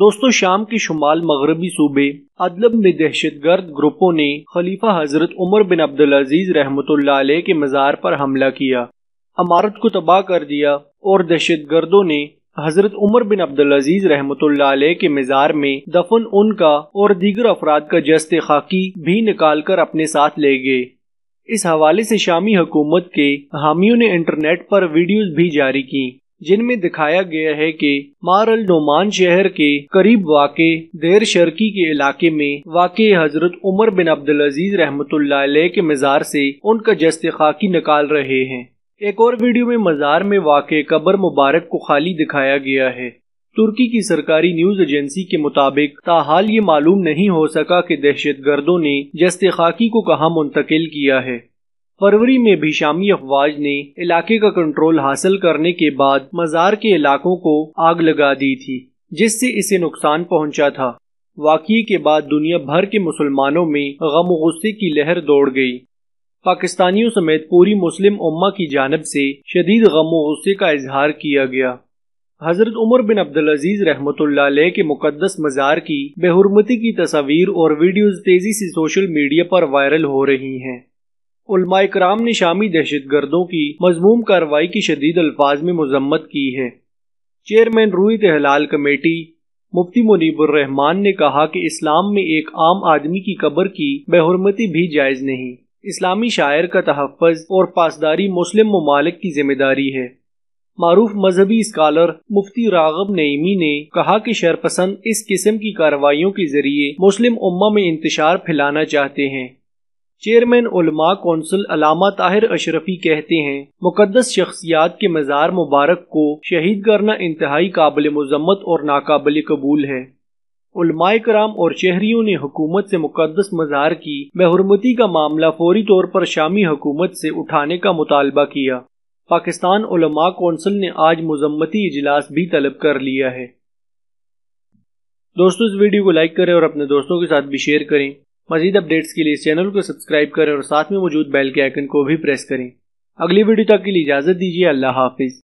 दोस्तों शाम के शुमाल मगरबी सूबे अदलब में दहशत गर्द ग्रुपों ने खलीफा हजरत उमर बिन अब्दुल अजीज रहमतुल्लाह के मज़ार पर हमला किया अमारत को तबाह कर दिया और दहशत गर्दों ने हजरत उमर बिन अब्दुल अजीज रहमत के मज़ार में दफन उनका और दीगर अफराद का जस्त खाकी भी निकाल कर अपने साथ ले गए इस हवाले से शामी हुकूमत के हामियों ने इंटरनेट पर वीडियोज भी जारी की जिनमें दिखाया गया है कि मारल नोमान शहर के करीब वाक़ देर शर्की के इलाके में वाक़ हजरत उमर बिन अब्दुल अजीज रहमत के मज़ार से उनका जस्त खाकी निकाल रहे हैं एक और वीडियो में मज़ार में वाक़ कबर मुबारक को खाली दिखाया गया है तुर्की की सरकारी न्यूज एजेंसी के मुताबिक ताहाल ये मालूम नहीं हो सका कि दहशत गर्दों ने जस्त खाकी को कहाँ मुंतकिल किया है फरवरी में भी शामी अफवाज ने इलाके का कंट्रोल हासिल करने के बाद मजार के इलाकों को आग लगा दी थी जिससे इसे नुकसान पहुंचा था वाकई के बाद दुनिया भर के मुसलमानों में गम गुस्से की लहर दौड़ गई पाकिस्तानियों समेत पूरी मुस्लिम उम्मा की जानब से शदीद गम गुस्से का इजहार किया गया हज़रत उमर बिन अब्दुल अजीज़ रहमत के मुकदस मज़ार की बेहरमती की तस्वीर और वीडियोज़ तेज़ी से सोशल मीडिया पर वायरल हो रही हैं उलमा कराम ने शामी दहशत गर्दों की मजमूम कार्रवाई की शदीद अल्फाज में मजम्मत की है चेयरमैन रूई तहलाल कमेटी मुफ्ती मुनीबरहमान ने कहा कि इस्लाम में एक आम आदमी की कब्र की बेहरमती भी जायज़ नहीं इस्लामी शायर का तहफ़ और पासदारी मुस्लिम ममालिक की जिम्मेदारी है मरूफ मजहबी स्कॉलर मुफ्ती रागब नईमी ने कहा कि शरपसंद इस किस्म की कार्रवाई के जरिए मुस्लिम उम्मा में इंतजार फैलाना चाहते हैं चेयरमैन उलमा कौंसिल अलामा ताहिर अशरफी कहते हैं मुकदस शख्सियात के मज़ार मुबारक को शहीद करना इंतहाई काबिल मजम्मत और नाकबिल कबूल है उलमाए कराम और शहरीों ने हुकूमत से मुकदस मज़ार की बहरमती का मामला फौरी तौर पर शामी हुकूमत से उठाने का मुतालबा किया पाकिस्तान उलमा कौंसिल ने आज मजम्मती इजलास भी तलब कर लिया है दोस्तों इस वीडियो को लाइक करें और अपने दोस्तों के साथ भी शेयर करें मजीद अपडेट्स के लिए इस चैनल को सब्सक्राइब करें और साथ में मौजूद बेल के आइकन को भी प्रेस करें अगली वीडियो तक के लिए इजाज़त दीजिए अल्लाह हाफिज़